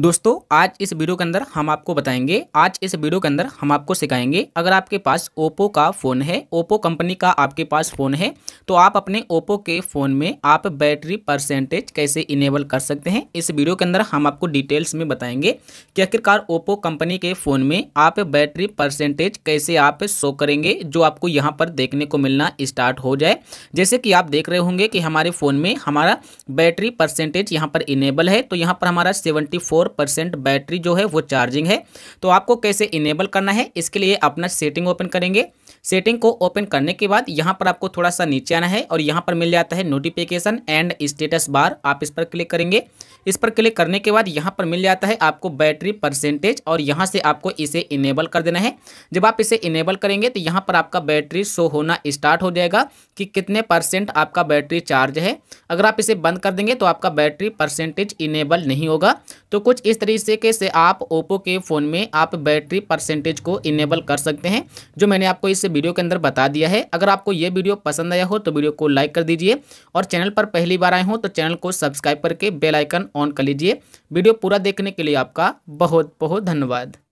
दोस्तों आज इस वीडियो के अंदर हम आपको बताएंगे आज इस वीडियो के अंदर हम आपको सिखाएंगे अगर आपके पास ओप्पो का फ़ोन है ओप्पो कंपनी का आपके पास फ़ोन है तो आप अपने ओप्पो के फ़ोन में आप बैटरी परसेंटेज कैसे इनेबल कर सकते हैं इस वीडियो के अंदर हम आपको डिटेल्स में बताएंगे कि आखिरकार ओप्पो कंपनी के फ़ोन में आप बैटरी परसेंटेज कैसे आप शो करेंगे जो आपको यहाँ पर देखने को मिलना स्टार्ट हो जाए जैसे कि आप देख रहे होंगे कि हमारे फ़ोन में हमारा बैटरी परसेंटेज यहाँ पर इनेबल है तो यहाँ पर हमारा सेवेंटी परसेंट बैटरी जो है वो चार्जिंग है तो आपको कैसे इनेबल करना है इसके लिए अपना सेटिंग ओपन करेंगे सेटिंग को ओपन करने के बाद यहाँ पर आपको थोड़ा सा नीचे आना है और यहाँ पर मिल जाता है नोटिफिकेशन एंड स्टेटस बार आप इस पर क्लिक करेंगे इस पर क्लिक करने के बाद यहाँ पर मिल जाता है आपको बैटरी परसेंटेज और यहाँ से आपको इसे इनेबल कर देना है जब आप इसे इनेबल करेंगे तो यहाँ पर आपका बैटरी शो होना स्टार्ट हो जाएगा कि कितने परसेंट आपका बैटरी चार्ज है अगर आप इसे बंद कर देंगे तो आपका बैटरी परसेंटेज इनेबल नहीं होगा तो कुछ इस तरीके से आप ओप्पो के फ़ोन में आप बैटरी परसेंटेज को इनेबल कर सकते हैं जो मैंने आपको इस वीडियो के अंदर बता दिया है अगर आपको ये वीडियो पसंद आया हो तो वीडियो को लाइक कर दीजिए और चैनल पर पहली बार आए हों तो चैनल को सब्सक्राइब करके बेलाइकन ऑन कर लीजिए वीडियो पूरा देखने के लिए आपका बहुत बहुत धन्यवाद